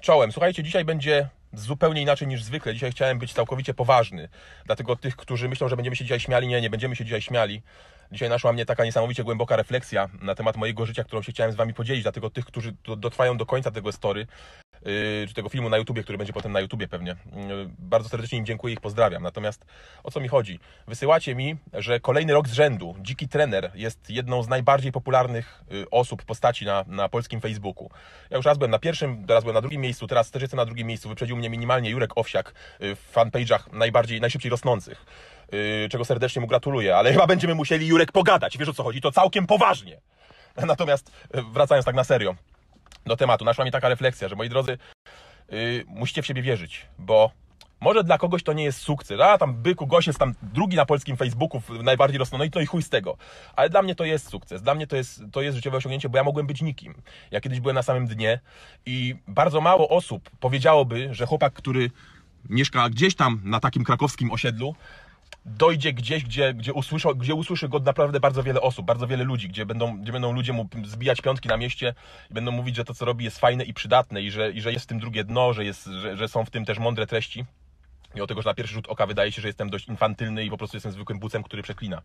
czołem. Słuchajcie, dzisiaj będzie zupełnie inaczej niż zwykle. Dzisiaj chciałem być całkowicie poważny. Dlatego tych, którzy myślą, że będziemy się dzisiaj śmiali, nie, nie będziemy się dzisiaj śmiali. Dzisiaj naszła mnie taka niesamowicie głęboka refleksja na temat mojego życia, którą się chciałem z Wami podzielić. Dlatego tych, którzy dotrwają do końca tego story, Y, czy tego filmu na YouTubie, który będzie potem na YouTubie pewnie. Y, bardzo serdecznie im dziękuję, ich pozdrawiam. Natomiast o co mi chodzi? Wysyłacie mi, że kolejny rok z rzędu Dziki Trener jest jedną z najbardziej popularnych y, osób, postaci na, na polskim Facebooku. Ja już raz byłem na pierwszym, teraz byłem na drugim miejscu, teraz też jestem na drugim miejscu. Wyprzedził mnie minimalnie Jurek Owsiak w fanpage'ach najbardziej, najszybciej rosnących. Czego serdecznie mu gratuluję, ale chyba będziemy musieli Jurek pogadać. Wiesz o co chodzi? To całkiem poważnie. Natomiast wracając tak na serio do tematu. Naszła mi taka refleksja, że moi drodzy, yy, musicie w siebie wierzyć, bo może dla kogoś to nie jest sukces. A tam byku, gość jest tam drugi na polskim Facebooku, najbardziej rosną, no i to i chuj z tego. Ale dla mnie to jest sukces. Dla mnie to jest, to jest życiowe osiągnięcie, bo ja mogłem być nikim. Ja kiedyś byłem na samym dnie i bardzo mało osób powiedziałoby, że chłopak, który mieszka gdzieś tam na takim krakowskim osiedlu, dojdzie gdzieś, gdzie, gdzie, usłyszy, gdzie usłyszy go naprawdę bardzo wiele osób, bardzo wiele ludzi, gdzie będą, gdzie będą ludzie mu zbijać piątki na mieście i będą mówić, że to, co robi, jest fajne i przydatne i że, i że jest w tym drugie dno, że, jest, że, że są w tym też mądre treści. I o tego, że na pierwszy rzut oka wydaje się, że jestem dość infantylny i po prostu jestem zwykłym bucem, który przeklina.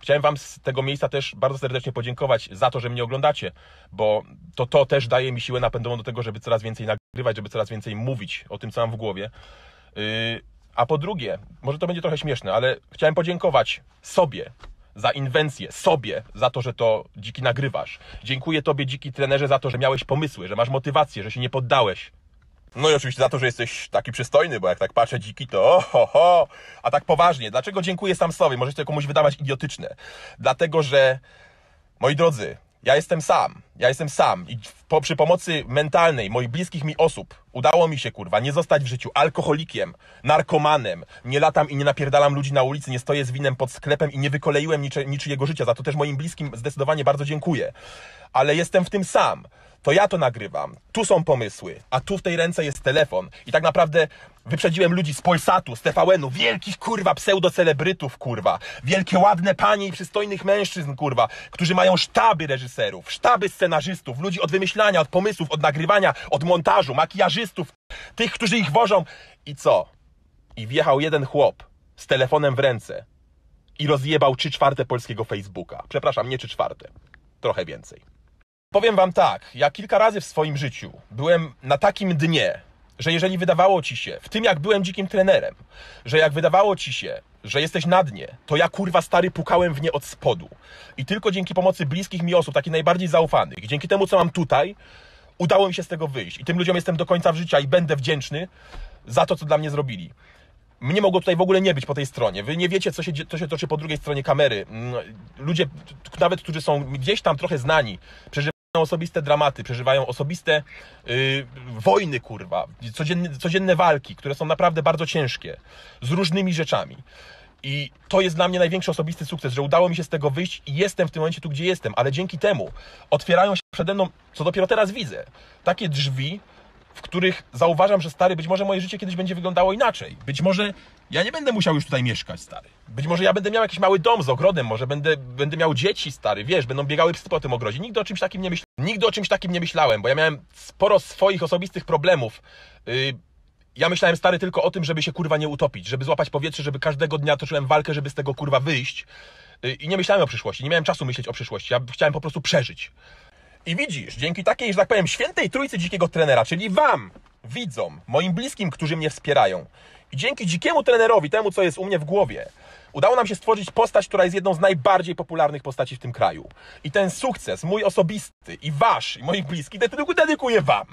Chciałem Wam z tego miejsca też bardzo serdecznie podziękować za to, że mnie oglądacie, bo to, to też daje mi siłę napędową do tego, żeby coraz więcej nagrywać, żeby coraz więcej mówić o tym, co mam w głowie. Y, a po drugie, może to będzie trochę śmieszne, ale chciałem podziękować sobie za inwencję, sobie za to, że to dziki nagrywasz. Dziękuję tobie, dziki trenerze, za to, że miałeś pomysły, że masz motywację, że się nie poddałeś. No i oczywiście za to, że jesteś taki przystojny, bo jak tak patrzę dziki, to oho, ho. a tak poważnie. Dlaczego dziękuję sam sobie? Możecie to komuś wydawać idiotyczne. Dlatego, że moi drodzy, ja jestem sam, ja jestem sam i po, przy pomocy mentalnej moich bliskich mi osób udało mi się, kurwa, nie zostać w życiu alkoholikiem, narkomanem, nie latam i nie napierdalam ludzi na ulicy, nie stoję z winem pod sklepem i nie wykoleiłem niczy, niczyjego życia. Za to też moim bliskim zdecydowanie bardzo dziękuję. Ale jestem w tym sam to ja to nagrywam, tu są pomysły, a tu w tej ręce jest telefon. I tak naprawdę Wyprzedziłem ludzi z Polsatu, z TVN-u, wielkich kurwa pseudocelebrytów, kurwa. Wielkie ładne panie i przystojnych mężczyzn, kurwa, którzy mają sztaby reżyserów, sztaby scenarzystów, ludzi od wymyślania, od pomysłów, od nagrywania, od montażu, makijażystów, tych, którzy ich wożą. I co? I wjechał jeden chłop z telefonem w ręce i rozjebał trzy czwarte polskiego Facebooka. Przepraszam, nie trzy czwarte. Trochę więcej. Powiem wam tak, ja kilka razy w swoim życiu byłem na takim dnie, że jeżeli wydawało ci się, w tym jak byłem dzikim trenerem, że jak wydawało ci się, że jesteś na dnie, to ja kurwa stary pukałem w nie od spodu. I tylko dzięki pomocy bliskich mi osób, takich najbardziej zaufanych, dzięki temu co mam tutaj, udało mi się z tego wyjść. I tym ludziom jestem do końca życia i będę wdzięczny za to, co dla mnie zrobili. Mnie mogło tutaj w ogóle nie być po tej stronie. Wy nie wiecie, co się, co się toczy po drugiej stronie kamery. Mm, ludzie, nawet którzy są gdzieś tam trochę znani, przeżywają osobiste dramaty, przeżywają osobiste yy, wojny, kurwa, codzienne, codzienne walki, które są naprawdę bardzo ciężkie, z różnymi rzeczami. I to jest dla mnie największy osobisty sukces, że udało mi się z tego wyjść i jestem w tym momencie tu, gdzie jestem, ale dzięki temu otwierają się przede mną, co dopiero teraz widzę, takie drzwi, w których zauważam, że stary, być może moje życie kiedyś będzie wyglądało inaczej. Być może ja nie będę musiał już tutaj mieszkać, stary. Być może ja będę miał jakiś mały dom z ogrodem, może będę, będę miał dzieci, stary, wiesz, będą biegały psy po tym ogrodzie. Nigdy o czymś takim nie, myślałem. Nigdy o czymś takim nie myślałem, bo ja miałem sporo swoich osobistych problemów. Yy, ja myślałem, stary, tylko o tym, żeby się kurwa nie utopić, żeby złapać powietrze, żeby każdego dnia toczyłem walkę, żeby z tego kurwa wyjść. Yy, I nie myślałem o przyszłości, nie miałem czasu myśleć o przyszłości. Ja chciałem po prostu przeżyć. I widzisz, dzięki takiej, że tak powiem, świętej trójcy dzikiego trenera, czyli wam, widzom, moim bliskim, którzy mnie wspierają, i dzięki dzikiemu trenerowi, temu co jest u mnie w głowie, udało nam się stworzyć postać, która jest jedną z najbardziej popularnych postaci w tym kraju. I ten sukces, mój osobisty i wasz, i moich bliskich, dedykuję wam.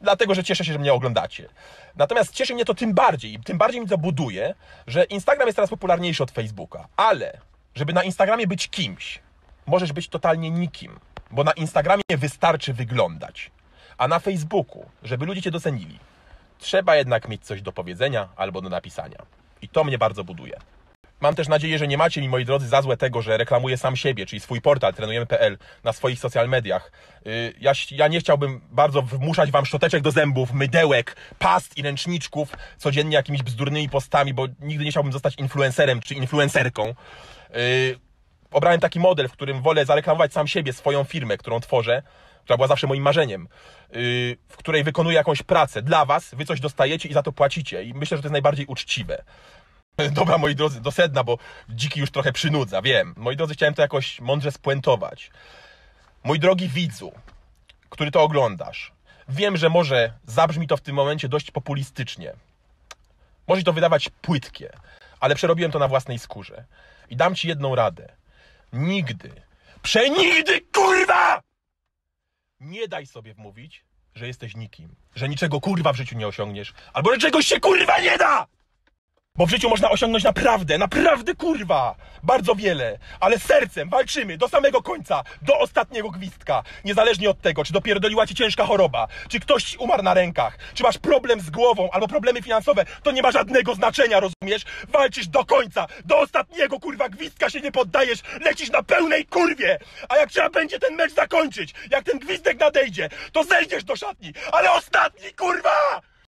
Dlatego, że cieszę się, że mnie oglądacie. Natomiast cieszy mnie to tym bardziej, i tym bardziej mi to buduje, że Instagram jest teraz popularniejszy od Facebooka. Ale, żeby na Instagramie być kimś, możesz być totalnie nikim. Bo na Instagramie wystarczy wyglądać, a na Facebooku, żeby ludzie cię docenili, trzeba jednak mieć coś do powiedzenia albo do napisania. I to mnie bardzo buduje. Mam też nadzieję, że nie macie mi, moi drodzy, za złe tego, że reklamuję sam siebie, czyli swój portal trenujemy.pl na swoich social mediach. Y, ja, ja, nie chciałbym bardzo wmuszać wam szczoteczek do zębów, mydełek, past i ręczniczków codziennie jakimiś bzdurnymi postami, bo nigdy nie chciałbym zostać influencerem czy influencerką. Y, obrałem taki model, w którym wolę zareklamować sam siebie, swoją firmę, którą tworzę, która była zawsze moim marzeniem, y, w której wykonuję jakąś pracę dla Was, Wy coś dostajecie i za to płacicie. I myślę, że to jest najbardziej uczciwe. Dobra, moi drodzy, do sedna, bo dziki już trochę przynudza, wiem. Moi drodzy, chciałem to jakoś mądrze spuentować. Mój drogi widzu, który to oglądasz, wiem, że może zabrzmi to w tym momencie dość populistycznie. Może to wydawać płytkie, ale przerobiłem to na własnej skórze. I dam Ci jedną radę. Nigdy, przenigdy, kurwa! Nie daj sobie wmówić, że jesteś nikim, że niczego kurwa w życiu nie osiągniesz, albo że czegoś się kurwa nie da! Bo w życiu można osiągnąć naprawdę, naprawdę kurwa, bardzo wiele. Ale sercem walczymy do samego końca, do ostatniego gwizdka. Niezależnie od tego, czy dopierdoliła ci ciężka choroba, czy ktoś umarł na rękach, czy masz problem z głową albo problemy finansowe, to nie ma żadnego znaczenia, rozumiesz? Walczysz do końca, do ostatniego kurwa gwizdka się nie poddajesz, lecisz na pełnej kurwie. A jak trzeba będzie ten mecz zakończyć, jak ten gwizdek nadejdzie, to zejdziesz do szatni, ale ostatni kurwa!